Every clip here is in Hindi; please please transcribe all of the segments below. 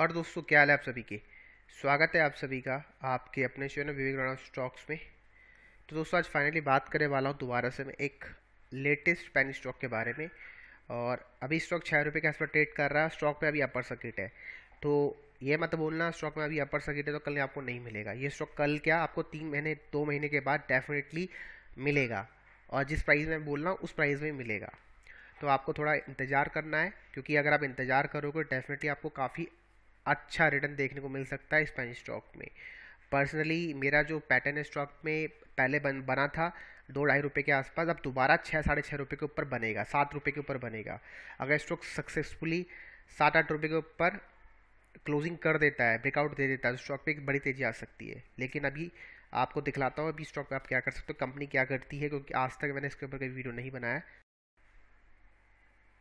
और दोस्तों क्या हाल है आप सभी के स्वागत है आप सभी का आपके अपने शो में विवेक राणा स्टॉक्स में तो दोस्तों आज फाइनली बात करने वाला हूँ दोबारा से मैं एक लेटेस्ट पैन स्टॉक के बारे में और अभी स्टॉक छः रुपये के आसपास ट्रेड कर रहा है स्टॉक में अभी अपर सर्किट है तो ये मत बोलना स्टॉक में अभी अपर सर्किट है तो कल आपको नहीं मिलेगा ये स्टॉक कल क्या आपको तीन महीने दो महीने के बाद डेफिनेटली मिलेगा और जिस प्राइस में बोल रहा हूँ उस प्राइस में मिलेगा तो आपको थोड़ा इंतज़ार करना है क्योंकि अगर आप इंतज़ार करोगे डेफिनेटली आपको काफ़ी अच्छा रिटर्न देखने को मिल सकता है स्पेनिश स्टॉक में पर्सनली मेरा जो पैटर्न स्टॉक में पहले बन बना था दो ढाई रुपये के आसपास अब दोबारा छः साढ़े छः रुपये के ऊपर बनेगा सात रुपये के ऊपर बनेगा अगर स्टॉक सक्सेसफुली सात आठ रुपये के ऊपर क्लोजिंग कर देता है ब्रेकआउट दे देता है तो स्टॉक पे एक बड़ी तेज़ी आ सकती है लेकिन अभी आपको दिखलाता हूँ अभी स्टॉक आप क्या कर सकते हो कंपनी क्या करती है क्योंकि आज तक मैंने इसके ऊपर कोई वीडियो नहीं बनाया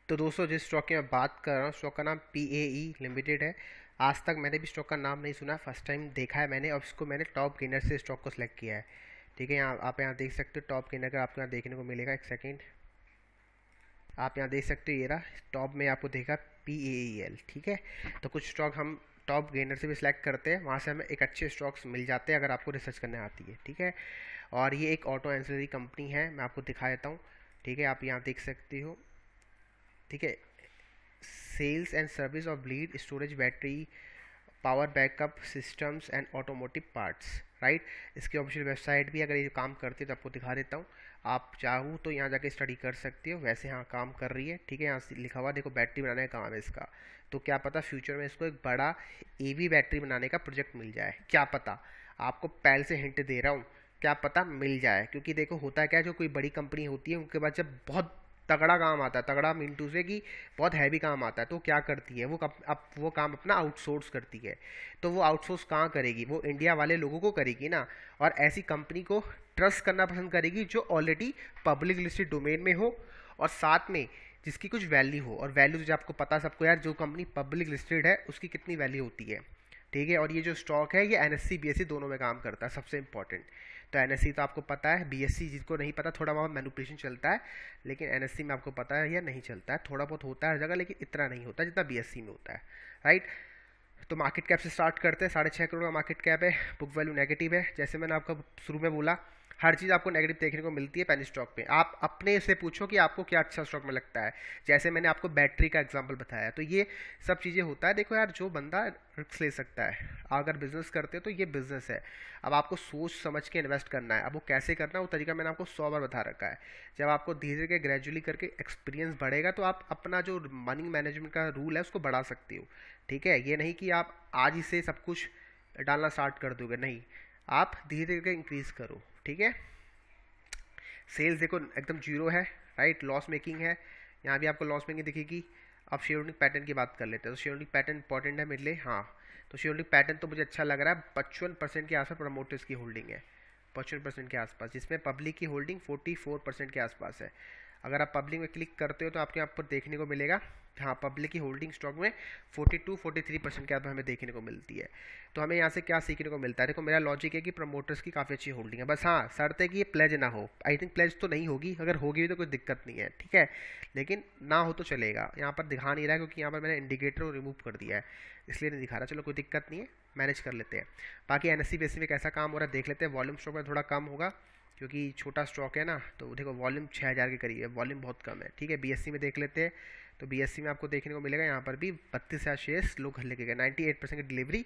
तो दोस्तों जिस स्टॉक की मैं बात कर रहा हूँ स्टॉक का नाम पी ए ई लिमिटेड है आज तक मैंने भी स्टॉक का नाम नहीं सुना फर्स्ट टाइम देखा है मैंने और इसको मैंने टॉप गेनर से स्टॉक को सिलेक्ट किया है ठीक है यहाँ आप यहाँ देख सकते हो टॉप गेनर का आपको यहाँ देखने को मिलेगा एक सेकेंड आप यहाँ देख सकते हो ये रहा टॉप में आपको देखा पी ए एल ठीक है तो कुछ स्टॉक हम टॉप गेनर से भी सिलेक्ट करते हैं वहाँ से हमें एक अच्छे स्टॉक्स मिल जाते हैं अगर आपको रिसर्च करने आती है ठीक है और ये एक ऑटो एंसलरी कंपनी है मैं आपको दिखा देता हूँ ठीक है आप यहाँ देख सकते हो ठीक है sales and service of lead storage battery power backup systems and automotive parts right इसकी ऑफिशियल वेबसाइट भी अगर ये काम करती है तो आपको दिखा देता हूँ आप चाहो तो यहाँ जाके स्टडी कर सकते हो वैसे यहाँ काम कर रही है ठीक है यहाँ लिखा हुआ देखो बैटरी बनाने का काम है इसका तो क्या पता फ्यूचर में इसको एक बड़ा ए बैटरी बनाने का प्रोजेक्ट मिल जाए क्या पता आपको पहले से हिंट दे रहा हूँ क्या पता मिल जाए क्योंकि देखो होता है क्या जो कोई बड़ी कंपनी होती है उनके बाद जब बहुत तगड़ा काम आता है तगड़ा मीन टू से कि बहुत हैवी काम आता है तो क्या करती है वो अब वो काम अपना आउटसोर्स करती है तो वो आउटसोर्स कहाँ करेगी वो इंडिया वाले लोगों को करेगी ना और ऐसी कंपनी को ट्रस्ट करना पसंद करेगी जो ऑलरेडी पब्लिक लिस्टेड डोमेन में हो और साथ में जिसकी कुछ वैल्यू हो और वैल्यू जो आपको पता सबको यार जो कंपनी पब्लिक लिस्टेड है उसकी कितनी वैल्यू होती है ठीक है और ये जो स्टॉक है ये एन एस e दोनों में काम करता है सबसे इंपॉर्टेंट तो एन तो आपको पता है बी जिसको नहीं पता थोड़ा बहुत मैनुपरेशन चलता है लेकिन एन में आपको पता है या नहीं चलता है थोड़ा बहुत होता है हर जगह लेकिन इतना नहीं होता जितना बी में होता है राइट तो मार्केट कैप से स्टार्ट करते हैं साढ़े छः करोड़ का मार्केट कैप है बुक वैल्यू नेगेटिव है जैसे मैंने आपको शुरू में बोला हर चीज़ आपको नेगेटिव देखने को मिलती है पहले स्टॉक में आप अपने से पूछो कि आपको क्या अच्छा स्टॉक में लगता है जैसे मैंने आपको बैटरी का एग्जाम्पल बताया तो ये सब चीज़ें होता है देखो यार जो बंदा रिस्क ले सकता है अगर बिजनेस करते हो तो ये बिजनेस है अब आपको सोच समझ के इन्वेस्ट करना है अब वो कैसे करना है वो तरीका मैंने आपको सौ बार बता रखा है जब आपको धीरे धीरे ग्रेजुअली करके एक्सपीरियंस बढ़ेगा तो आप अपना जो मनी मैनेजमेंट का रूल है उसको बढ़ा सकते हो ठीक है ये नहीं कि आप आज ही से सब कुछ डालना स्टार्ट कर दोगे नहीं आप धीरे धीरे इंक्रीज़ करो ठीक है सेल्स देखो एकदम जीरो है राइट लॉस मेकिंग है यहाँ भी आपको लॉस मेकिंग दिखेगी अब शेयर होल्डिंग पैटर्न की बात कर लेते हैं तो शेयर होल्डिंग पैटर्न इंपॉर्टेंट है मेरे लिए हाँ तो शेयर होल्डिंग पैटर्न तो मुझे अच्छा लग रहा है पचपन परसेंट के आसपास प्रमोटर्स की होल्डिंग है पचपन परसेंट के आसपास जिसमें पब्लिक की होल्डिंग फोर्टी फोर परसेंट के आसपास है अगर आप पब्लिक में क्लिक करते हो तो आपके यहाँ पर देखने को मिलेगा हाँ पब्लिक की होल्डिंग स्टॉक में 42 43 परसेंट के हमें देखने को मिलती है तो हमें यहाँ से क्या सीखने को मिलता है देखो मेरा लॉजिक है कि प्रमोटर्स की काफ़ी अच्छी होल्डिंग है बस हाँ शर्त है कि ये प्लेज ना हो आई थिंक प्लेज तो नहीं होगी अगर होगी भी तो कोई दिक्कत नहीं है ठीक है लेकिन ना हो तो चलेगा यहाँ पर दिखा नहीं रहा है क्योंकि यहाँ पर मैंने इंडिकेटर को रिमूव कर दिया है इसलिए नहीं दिखा रहा चलो कोई दिक्कत नहीं है मैनेज कर लेते हैं बाकी एन एस e में कैसा काम हो रहा है देख लेते हैं वॉल्यूम स्टॉक में थोड़ा कम होगा क्योंकि छोटा स्टॉक है ना तो देखो वॉल्यूम छः हज़ार के करीब है वॉल्यूम बहुत कम है ठीक है बीएससी में देख लेते हैं तो बीएससी में आपको देखने को मिलेगा यहाँ पर भी बत्तीस हज़ार स्लो घर लेके गए नाइन्टी एट परसेंट की डिलीवरी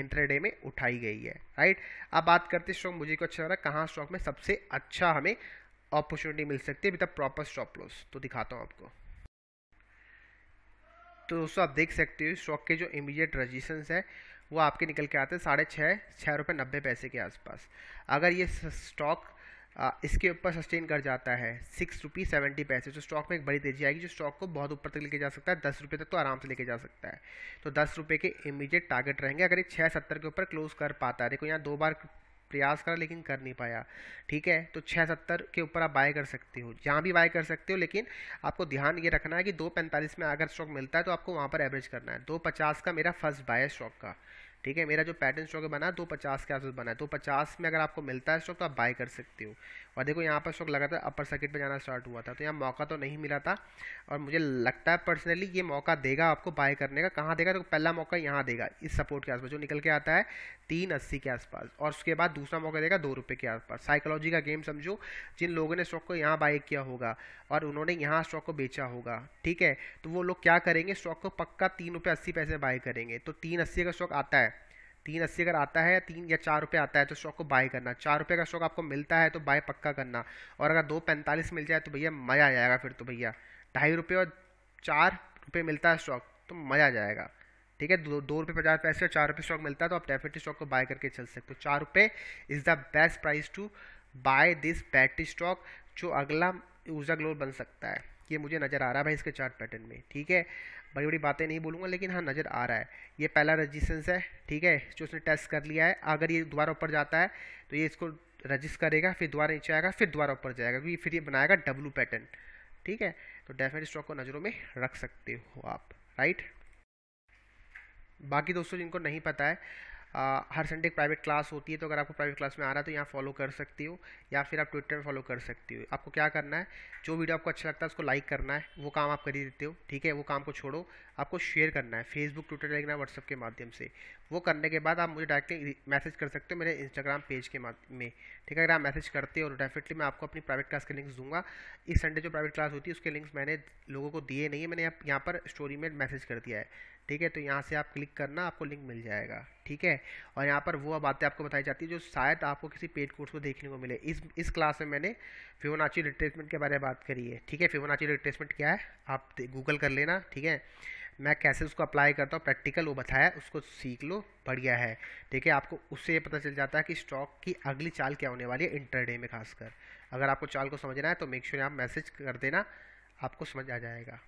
इंटरडे में उठाई गई है राइट अब बात करते स्टॉक मुझे को अच्छा लग रहा है कहाँ स्टॉक में सबसे अच्छा हमें अपॉर्चुनिटी मिल सकती है तक प्रॉपर स्टॉप लॉस तो दिखाता हूँ आपको तो दोस्तों आप देख सकते हो स्टॉक के जो इमीडिएट रजिस्टेंस है वो आपके निकल के आते हैं साढ़े छः छः रुपये नब्बे पैसे के आसपास अगर ये स्टॉक इसके ऊपर सस्टेन कर जाता है सिक्स रुपीज़ सेवेंटी पैसे तो स्टॉक में एक बड़ी तेजी आएगी जो स्टॉक को बहुत ऊपर तक लेके जा सकता है दस रुपये तक तो आराम से लेके जा सकता है तो दस रुपये के इमीडिएट टारगेट रहेंगे अगर ये छः सत्तर के ऊपर क्लोज कर पाता है देखो यहाँ दो बार प्रयास करा लेकिन कर नहीं पाया ठीक है तो छः सत्तर के ऊपर आप बाय कर सकते हो जहाँ भी बाय कर सकते हो लेकिन आपको ध्यान ये रखना है कि दो पैंतालीस में अगर स्टॉक मिलता है तो आपको वहाँ पर एवरेज करना है दो पचास का मेरा फर्स्ट बाय है स्टॉक का ठीक है मेरा जो पैटर्न स्टॉक बना दो पचास के आसपास बना है दो तो पचास में अगर आपको मिलता है स्टॉक तो आप बाय कर सकते हो और देखो यहाँ पर स्टॉक लगातार अपर सर्किट पर जाना स्टार्ट हुआ था तो यहाँ मौका तो नहीं मिला था और मुझे लगता है पर्सनली ये मौका देगा आपको बाय करने का कहाँ देगा तो पहला मौका यहाँ देगा इस सपोर्ट के आसपास जो निकल के आता है तीन अस्सी के आसपास और उसके बाद दूसरा मौका देगा दो रुपये के आसपास साइकोलॉजी का गेम समझो जिन लोगों ने स्टॉक को यहाँ बाय किया होगा और उन्होंने यहाँ स्टॉक को बेचा होगा ठीक है तो वो लोग क्या करेंगे स्टॉक को पक्का तीन रुपये अस्सी पैसे बाय करेंगे तो तीन अस्सी का स्टॉक आता है तीन अस्सी अगर आता है तीन या चार रुपये आता है तो स्टॉक को बाय करना चार रुपये का स्टॉक आपको मिलता है तो बाय पक्का करना और अगर दो पैंतालीस मिल जाए तो भैया मज़ा आ जाएगा फिर तो भैया ढाई रुपये और चार रुपये मिलता है स्टॉक तो मज़ा आ जाएगा ठीक है दो दो रुपये पचास पैसे और चार रुपये स्टॉक मिलता है तो आप डेफिनेटली स्टॉक को बाय करके चल सकते हो चार रुपये is the best price to buy this battery stock जो अगला ऊर्जा ग्लोर बन सकता है ये मुझे नज़र आ रहा है भाई इसके चार्ट पैटर्न में ठीक है बड़ी बड़ी बातें नहीं बोलूँगा लेकिन हाँ नज़र आ रहा है ये पहला रजिस्टेंस है ठीक है जो उसने टेस्ट कर लिया है अगर ये दोबारा ऊपर जाता है तो ये इसको रजिस्ट करेगा फिर दोबारा नीचे आएगा फिर दोबारा ऊपर जाएगा क्योंकि फिर ये बनाएगा डब्लू पैटर्न ठीक है तो डेफिनेट स्टॉक को नज़रों में रख सकते हो आप राइट बाकी दोस्तों जिनको नहीं पता है हर संडे प्राइवेट क्लास होती है तो अगर आपको प्राइवेट क्लास में आ रहा है तो यहाँ फॉलो कर सकती हो या फिर आप ट्विटर में फॉलो कर सकती हो आपको क्या करना है जो वीडियो आपको अच्छा लगता है उसको लाइक करना है वो काम आप कर ही देते हो ठीक है वो काम को छोड़ो आपको शेयर करना है फेसबुक ट्विटर लेकिन व्हाट्सअप के माध्यम से वो करने के बाद आप मुझे डायरेक्टली मैसेज कर सकते हो मेरे इंस्टाग्राम पेज के में ठीक है अगर आप मैसेज करते हो डेफिनेटली तो मैं आपको अपनी प्राइवेट क्लास के लिंक्स दूंगा इस संडे जो प्राइवेट क्लास होती है उसके लिंक्स मैंने लोगों को दिए नहीं है मैंने यहाँ पर स्टोरी में मैसेज कर दिया है ठीक है तो यहाँ से आप क्लिक करना आपको लिंक मिल जाएगा ठीक है और यहाँ पर वो बातें आपको बताई जाती है जो शायद आपको किसी पेड कोर्स में देखने को मिले इस इस क्लास में मैंने फिवोनाची रिट्रेसमेंट के बारे में बात करी है ठीक है फिवोनाची रिट्रेसमेंट क्या है आप गूगल कर लेना ठीक है मैं कैसे उसको अप्लाई करता हूँ प्रैक्टिकल वो बताया उसको सीख लो बढ़िया है ठीक है आपको उससे ये पता चल जाता है कि स्टॉक की अगली चाल क्या होने वाली है इंटरडे में खासकर अगर आपको चाल को समझना है तो मेक श्योर sure आप मैसेज कर देना आपको समझ आ जाएगा